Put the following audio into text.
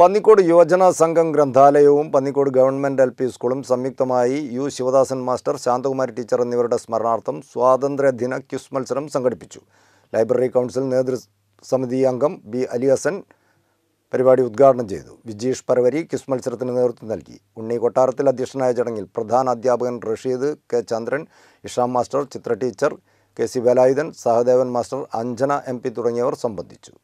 പന്നിക്കോട് യുവജന സംഘം ഗ്രന്ഥാലയവും പന്നിക്കോട് ഗവൺമെൻറ് എൽ പി സ്കൂളും സംയുക്തമായി U Sivadasan master Santhakumari teacher എന്നിവരുടെ സ്മരണാർത്ഥം സ്വാതന്ത്ര്യദിന ക്യുസ് മത്സരം സംഘടിപ്പിച്ചു ലൈബ്രറി കൗൺസിൽ നേതൃ സമിതി അംഗം ബി അലി ഹസൻ പരിപാടി ഉദ്ഘാടനം ചെയ്തു വിജീഷ് പരവരി ക്യുസ് മത്സരത്തിന് നേതൃത്വം നൽകി ഉണ്ണി കൊട്ടാരത്തിൽ അധ്യക്ഷനായ ചടങ്ങിൽ പ്രധാന അധ്യാപകൻ Rasheed K Chandran Isham master Chitra teacher K C Velayudhan Sahadevan master Anjana M തുടങ്ങിയവർ സംബന്ധിച്ചു